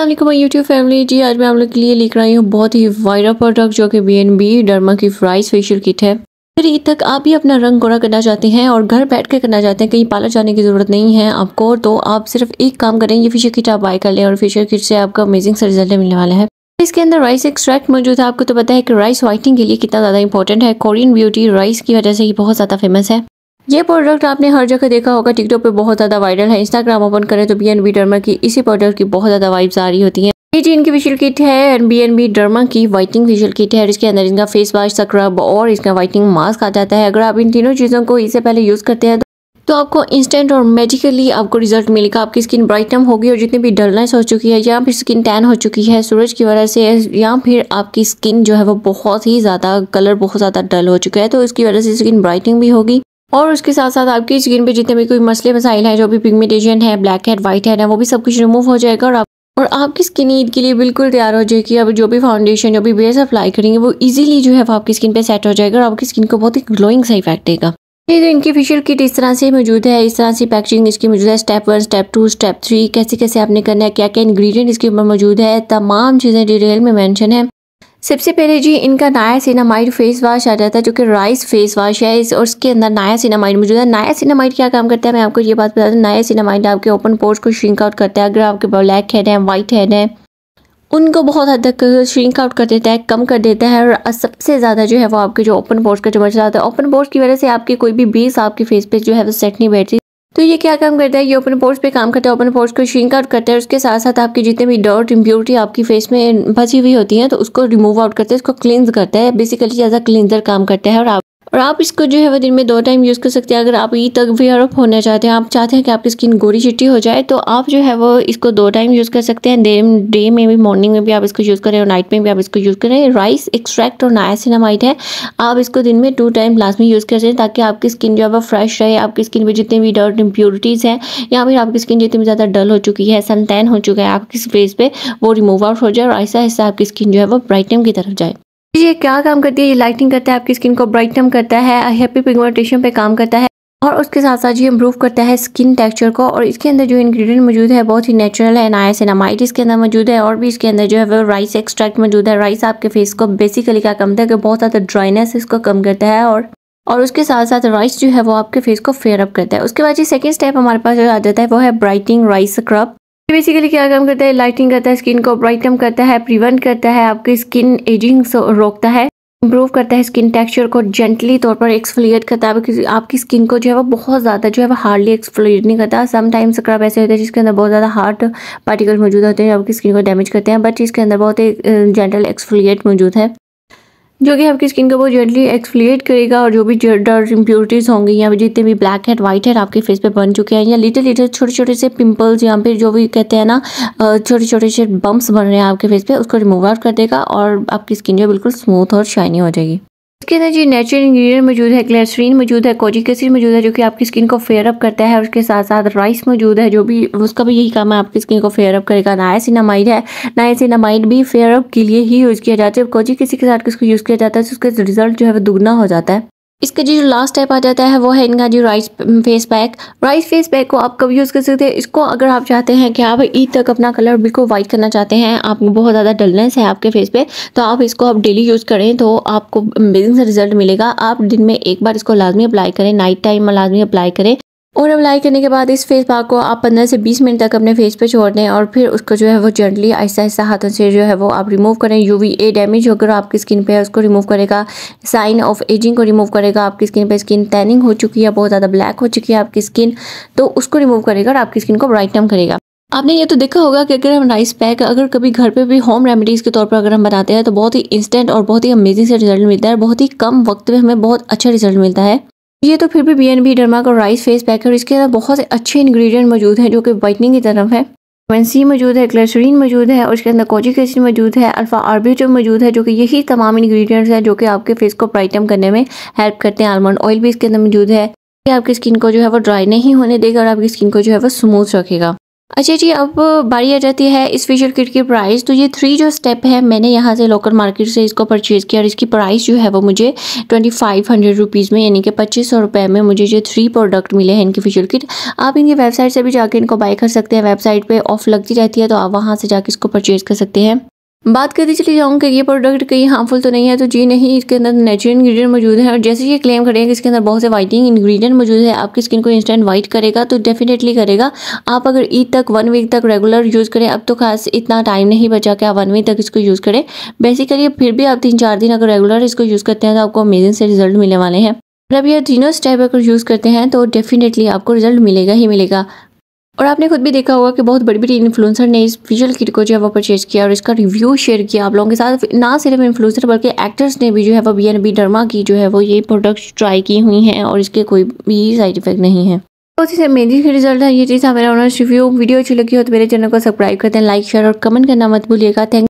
Aslam my family जी आज मैं आप लोग के लिए लिख रही हूँ बहुत ही वायरल प्रोडक्ट जो कि बी एन बी डरमा की फ्राइज फेशियल किट है फिर ईद तक आप भी अपना रंग गोरा करना चाहते हैं और घर बैठ कर करना चाहते हैं कहीं पार्लर जाने की ज़रूरत नहीं है आपको तो आप सिर्फ एक काम करें ये फेशियल किट आप बाय कर लें और फेशियल किट से आपका अमेजिंग सा रिजल्ट मिलने वाला है इसके अंदर राइस एक्सट्रैक्ट मौजूद है आपको तो पता है कि राइस वाइटिंग के लिए कितना ज़्यादा इंपॉर्टेंट है कोरियन ब्यूटी राइस की वजह से ही बहुत ज़्यादा फेमस है ये प्रोडक्ट आपने हर जगह देखा होगा टिकटॉक पे बहुत ज़्यादा वायरल है इंस्टाग्राम ओपन करें तो बी एन बी डर्मा की इसी प्रोडक्ट की बहुत ज़्यादा वाइब्स आ रही होती है ये जी इनकी फेशियल किट है N B N B derma की वाइटिंग फेशियल किट है इसके अंदर इनका फेस वॉश सक्रब और इसका वाइटिंग मास्क आ जाता है अगर आप इन तीनों चीज़ों को इससे पहले यूज़ करते हैं तो आपको इंस्टेंट और मेजिकली आपको रिजल्ट मिलेगा आपकी स्किन ब्राइटन होगी और जितनी भी डलनेस हो चुकी है या फिर स्किन टैन हो चुकी है सूरज की वजह से या फिर आपकी स्किन जो है वो बहुत ही ज़्यादा कलर बहुत ज़्यादा डल हो चुका है तो इसकी वजह से स्किन ब्राइटनिंग भी होगी और उसके साथ साथ आपकी स्किन पे जितने भी कोई मसले मसाइल हैं जो भी पिगमेंटेशन है ब्लैक हेड व्हाइट हेड है वो भी सब कुछ रिमूव हो जाएगा और आप और आपकी स्किन ईद के लिए बिल्कुल तैयार हो जाएगी अब जो भी फाउंडेशन जो भी बेस अप्लाई करेंगे वो इजीली जो है वो आपकी स्किन पे सेट हो जाएगा और आपकी स्किन को बहुत ही ग्लोइंग सा इफेक्ट देगा ये जो इनकी फेशियल किट इस तरह से मौजूद है इस तरह से पैकेजिंग इसकी मौजूद है step one step two step three कैसे कैसे आपने करना है क्या क्या इंग्रेडिएंट इसके ऊपर मौजूद है तमाम चीज़ें डिटेल में मेंशन है सबसे पहले जी इनका नाया सिनामाइड फेस वाश आ जाता है जो कि राइस फेस वाश है इस और इसके अंदर नाया सिनामाइड मौजूद है नाया सिनामाइड क्या काम करता है मैं आपको ये बात बता दूँ नाया सिनामाइड आपके ओपन पोर्स को श्रिंक आउट करता है अगर आपके ब्लैक हेड हैं वाइट हेड हैं उनको बहुत हद तक श्रिंक आउट कर देता है कम कर देता है और सबसे ज़्यादा जो है वो आपके जो ओपन पोर्स का जो मजा आता है ओपन पोर्स की वजह से आपकी कोई भी बीस आपके फेस पे जो है वो सेट नहीं बैठती तो ये क्या काम करता है ये ओपन पोर्स पे काम करता है ओपन पोर्स को श्रिंक आउट करता है उसके साथ साथ आपकी जितने भी डॉट इम्प्योरिटी आपकी फेस में फंसी हुई होती है तो उसको रिमूव आउट करता है उसको क्लींस करता है बेसिकली एज अ क्लींजर काम करता है और आप और आप इसको जो है वो दिन में दो टाइम यूज़ कर सकते हैं अगर आप ई तक भी अरप होना चाहते हैं आप चाहते हैं कि आपकी स्किन गोरी चिट्टी हो जाए तो आप जो है वो इसको दो टाइम यूज़ कर सकते हैं डे डे में भी मॉर्निंग में भी आप इसको यूज़ करें और नाइट में भी आप इसको यूज़ करें राइस एक्सट्रैक्ट और नायासिनामाइड है आप इसको दिन में टू टाइम लाजमी यूज़ कर सकें ताकि आपकी स्किन जो है वो फ्रेश रहे आपकी स्किन में जितनी भी डर्ट इम्प्योरिटीज़ हैं या फिर आपकी स्किन जितनी ज़्यादा डल हो चुकी है सन टैन हो चुका है आपकी फेस पर वो रिमूव आउट हो जाए और ऐसा ऐसा आपकी स्किन जो है वो ब्राइटनिंग की तरफ जाए ये क्या काम करती है ये लाइटिंग करता है आपकी स्किन को ब्राइटन करता है हैप्पी पिगमेंटेशन पे काम करता है और उसके साथ साथ ये इम्प्रूव करता है स्किन टेक्सचर को और इसके अंदर जो इंग्रेडिएंट मौजूद है बहुत ही नेचुरल है नायासिनामाइड इसके अंदर मौजूद है और भी इसके अंदर जो है वो राइस एक्सट्रैक्ट मौजूद है राइस आपके फेस को बेसिकली क्या कम करता है बहुत ज़्यादा ड्राइनेस इसको कम करता है और और उसके साथ साथ राइस जो है वो आपके फेस को फेयर अप करता है उसके बाद ये सेकंड स्टेप हमारे पास जो आ जाता है वो है ब्राइटिंग राइस स्क्रब बेसिकली तो क्या काम करता है लाइटिंग करता है स्किन को ब्राइटन करता है प्रिवेंट करता है आपकी स्किन एजिंग रोकता है इम्प्रूव करता है स्किन टेक्सचर को जेंटली तौर पर एक्सफोलिएट करता है आपकी आपकी स्किन को जो है वो बहुत ज़्यादा जो है वो हार्डली एक्सफोलिएट नहीं करता समटाइम्स स्क्रब ऐसे होते हैं जिसके अंदर बहुत ज़्यादा हार्ड पार्टिकल मौजूद होते हैं आपकी स्किन को डैमेज करते हैं बट इसके अंदर बहुत ही जेंटल एक्सफोलिएट मौजूद है जो कि आपकी स्किन को बहुत जेंटली एक्सफ्लिएट करेगा और जो भी डर इम्प्योरिटीज़ होंगी या जितने भी ब्लैक हेड व्हाइट हेड आपके फेस पे बन चुके हैं या लिटिल लिटिल छोटे छोटे से पिंपल्स या फिर जो भी कहते हैं ना छोटे छोटे से बम्प्स बन रहे हैं आपके फेस पे उसको रिमूव आउट कर देगा और आपकी स्किन जो बिल्कुल स्मूथ और शाइनी हो जाएगी इसके अंदर जी नेचुरल इंग्रेडिएंट मौजूद है क्लेसरीन मौजूद है कोजिक एसिड मौजूद है जो कि आपकी स्किन को फेयर अप करता है और उसके साथ साथ राइस मौजूद है जो भी उसका भी यही काम है आपकी स्किन को फेयर अप करेगा नायसिनामाइड है नायसिनामाइड भी फेयर अप के लिए ही यूज़ किया जाता है कोजिक एसिड के साथ उसको यूज़ किया जाता है तो उसका रिजल्ट जो है वो दुगना हो जाता है इसका जो लास्ट टाइप आ जाता है वो है इनका जो rice face pack rice face pack को आप कभी यूज़ कर सकते हैं इसको अगर आप चाहते हैं कि आप ईद तक अपना कलर बिल्कुल वाइट करना चाहते हैं आप बहुत ज़्यादा डलनेस है आपके फेस पे तो आप इसको आप डेली यूज़ करें तो आपको अमेजिंग रिजल्ट मिलेगा आप दिन में एक बार इसको लाजमी अप्लाई करें नाइट टाइम लाजमी अप्लाई करें और अप्लाई करने के बाद इस फेस पाक को आप 15 से 20 मिनट तक अपने फेस पे छोड़ दें और फिर उसको जो है वो जेंटली आहिस्ता आहिस्ता हाथों से जो है वो आप रिमूव करें यूवी ए डैमेज होकर आपकी स्किन पे उसको रिमूव करेगा साइन ऑफ एजिंग को रिमूव करेगा आपकी स्किन पे स्किन टैनिंग हो चुकी है बहुत ज़्यादा ब्लैक हो चुकी है आपकी स्किन तो उसको रिमूव करेगा और आपकी स्किन को ब्राइटन करेगा आपने ये तो देखा होगा कि अगर हम राइस पैक अगर कभी घर पे भी होम रेमेडीज़ के तौर पर अगर हम बनाते हैं तो बहुत ही इंस्टेंट और बहुत ही अमेजिंग से रिजल्ट मिलता है बहुत ही कम वक्त में हमें बहुत अच्छा रिजल्ट मिलता है ये तो फिर भी बी एन बी डरमा का राइस फेस पैक है और इसके अंदर बहुत से अच्छे इंग्रेडिएंट मौजूद हैं जो कि वाइटनिंग की तरफ है विटामिन मौजूद है क्लेसरीन मौजूद है और इसके अंदर कोजिक एसिड मौजूद है अल्फा आर्बिटो मौजूद है जो कि यही तमाम इंग्रेडिएंट्स हैं जो कि आपके फेस को ब्राइटम करने में हेल्प करते हैं आलमंड ऑयल भी इसके अंदर मौजूद है कि आपकी स्किन को जो है वो ड्राई नहीं होने देगा और आपकी स्किन को जो है वो स्मूथ रखेगा अच्छा जी अब बारी आ जाती है इस फेशियल किट की प्राइस तो ये थ्री जो स्टेप है मैंने यहाँ से लोकल मार्केट से इसको परचेज़ किया और इसकी प्राइस जो है वो मुझे ट्वेंटी फाइव हंड्रेड रुपीज़ में यानी कि पच्चीस सौ रुपये में मुझे ये थ्री प्रोडक्ट मिले हैं इनकी फेशियल किट आप इनकी वेबसाइट से भी जाकर इनको बाई कर सकते हैं वेबसाइट पर ऑफ लगती रहती है तो आप वहाँ से जाकर इसको परचेज़ कर सकते हैं बात करती चली जाऊँ कि ये प्रोडक्ट कहीं हार्मफुल तो नहीं है तो जी नहीं इसके अंदर नेचुरल इंग्रेडिएंट मौजूद है और जैसे ये क्लेम करें कि इसके अंदर बहुत से वाइटिंग इंग्रेडिएंट मौजूद है आपकी स्किन को इंस्टेंट वाइट करेगा तो डेफिनेटली करेगा आप अगर ईद तक वन वीक तक रेगुलर यूज़ करें अब तो खास इतना टाइम नहीं बचा कि आप वन वीक तक इसको यूज़ करें बेसिकली फिर भी आप तीन चार दिन अगर रेगुलर इसको यूज़ करते हैं तो आपको अमेजिंग से रिजल्ट मिलने वाले हैं और अब ये तीनों स्टेप अगर यूज़ करते हैं तो डेफिनेटली आपको रिजल्ट मिलेगा ही मिलेगा और आपने खुद भी देखा होगा कि बहुत बड़ी बड़ी इन्फ्लुएंसर ने इस विजुअल किट को जो है वो परचेज किया और इसका रिव्यू शेयर किया आप लोगों के साथ ना सिर्फ इन्फ्लुएंसर बल्कि एक्टर्स ने भी जो है वो बी एन बी डर्मा की जो है वो ये प्रोडक्ट्स ट्राई की हुई हैं और इसके कोई भी साइड इफेक्ट नहीं है बहुत ही रिजल्ट है ये चीज़ हमारा ऑनर्स रिव्यू वीडियो अच्छी लगी हो तो मेरे चैनल को सब्सक्राइब करते हैं लाइक शेयर और कमेंट करना मत भूलिएगा थैंक